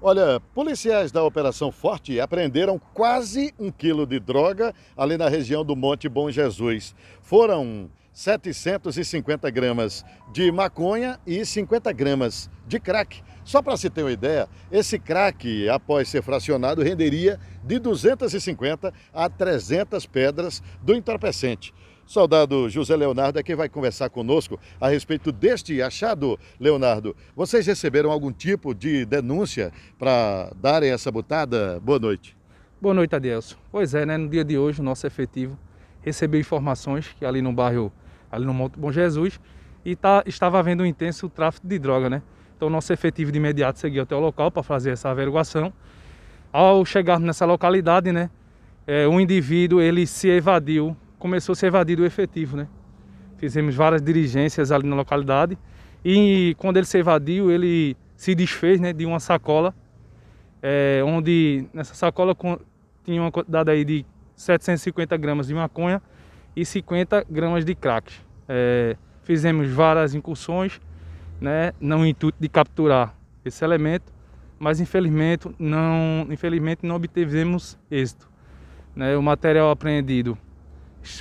Olha, policiais da Operação Forte apreenderam quase um quilo de droga ali na região do Monte Bom Jesus. Foram 750 gramas de maconha e 50 gramas de crack. Só para se ter uma ideia, esse crack, após ser fracionado, renderia de 250 a 300 pedras do entorpecente. Soldado José Leonardo é quem vai conversar conosco a respeito deste achado. Leonardo, vocês receberam algum tipo de denúncia para darem essa botada? Boa noite. Boa noite, Adelso. Pois é, né? No dia de hoje, o nosso efetivo recebeu informações que ali no bairro, ali no Monte Bom Jesus, e tá, estava havendo um intenso tráfico de droga, né? Então, nosso efetivo de imediato seguiu até o local para fazer essa averiguação. Ao chegarmos nessa localidade, né? É, um indivíduo, ele se evadiu começou a ser evadido o efetivo, né? Fizemos várias diligências ali na localidade e quando ele se evadiu, ele se desfez né, de uma sacola, é, onde nessa sacola tinha uma quantidade aí de 750 gramas de maconha e 50 gramas de crack. É, fizemos várias incursões, né, no intuito de capturar esse elemento, mas infelizmente não, infelizmente não obtivemos êxito. Né, o material apreendido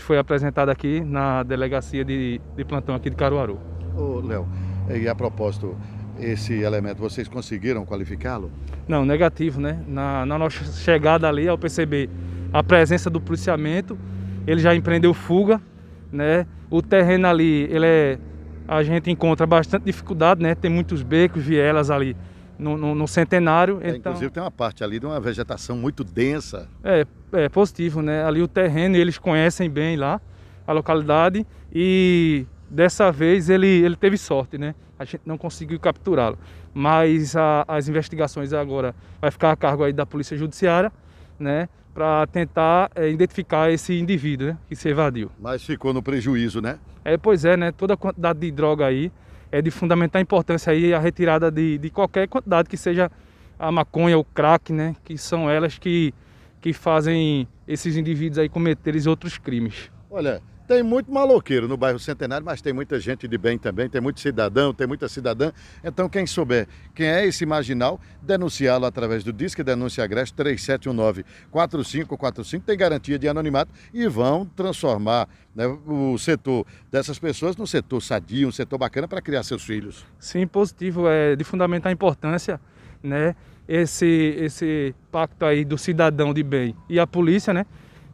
foi apresentado aqui na delegacia de, de plantão aqui de Caruaru. Ô, Léo, e a propósito, esse elemento, vocês conseguiram qualificá-lo? Não, negativo, né? Na, na, nossa chegada ali, ao perceber a presença do policiamento, ele já empreendeu fuga, né? O terreno ali, ele é, a gente encontra bastante dificuldade, né? Tem muitos becos, vielas ali no, no, no centenário. É, então, inclusive tem uma parte ali de uma vegetação muito densa. É, é positivo, né? Ali o terreno, eles conhecem bem lá a localidade e dessa vez ele, ele teve sorte, né? A gente não conseguiu capturá-lo. Mas a, as investigações agora vai ficar a cargo aí da Polícia Judiciária, né? Para tentar é, identificar esse indivíduo né? que se evadiu. Mas ficou no prejuízo, né? É, pois é, né? Toda a quantidade de droga aí é de fundamental importância aí a retirada de, de qualquer quantidade que seja a maconha, o crack, né? Que são elas que, que fazem esses indivíduos aí cometerem outros crimes. Olha, tem muito maloqueiro no bairro Centenário, mas tem muita gente de bem também, tem muito cidadão, tem muita cidadã. Então, quem souber quem é esse marginal, denunciá-lo através do Disque Denúncia Agreste 3719-4545, tem garantia de anonimato e vão transformar né, o setor dessas pessoas num setor sadio, um setor bacana para criar seus filhos. Sim, positivo, é de fundamental importância, né? Esse, esse pacto aí do cidadão de bem e a polícia, né?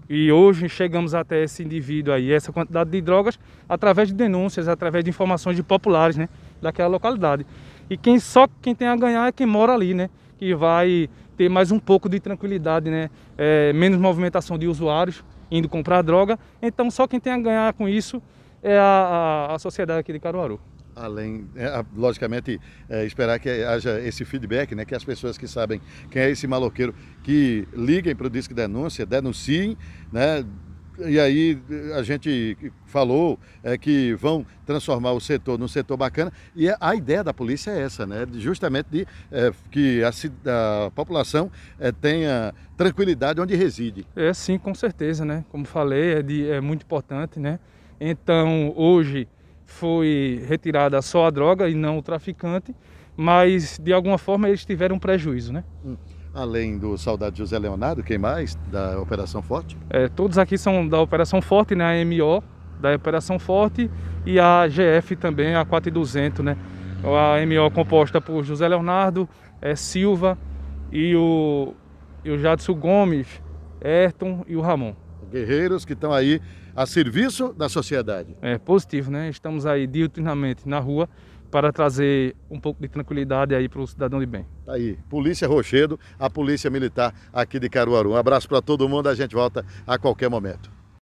E hoje chegamos até esse indivíduo aí, essa quantidade de drogas, através de denúncias, através de informações de populares, né? Daquela localidade. E quem só quem tem a ganhar é quem mora ali, né? Que vai ter mais um pouco de tranquilidade, né? É, menos movimentação de usuários indo comprar droga. Então só quem tem a ganhar com isso é a, a, a sociedade aqui de Caruaru além, é, logicamente, é, esperar que haja esse feedback, né, que as pessoas que sabem quem é esse maloqueiro, que liguem para o Disque Denúncia, denunciem, né, e aí a gente falou é, que vão transformar o setor num setor bacana e a ideia da polícia é essa, né? Justamente de é, que a, a população é, tenha tranquilidade onde reside. É sim, com certeza, né? Como falei, é, de, é muito importante, né? Então hoje foi retirada só a droga e não o traficante, mas de alguma forma eles tiveram um prejuízo, né? Hum. Além do saudade José Leonardo, quem mais da Operação Forte? É, todos aqui são da Operação Forte, né? A MO da Operação Forte e a GF também, a 4200, né? A MO composta por José Leonardo, é, Silva e o, e o Jadson Gomes, Ayrton e o Ramon guerreiros que estão aí a serviço da sociedade. É positivo, né? Estamos aí diuturnamente na rua para trazer um pouco de tranquilidade aí para o cidadão de bem. Tá aí, Polícia Rochedo, a Polícia Militar aqui de Caruaru. Um abraço para todo mundo, a gente volta a qualquer momento.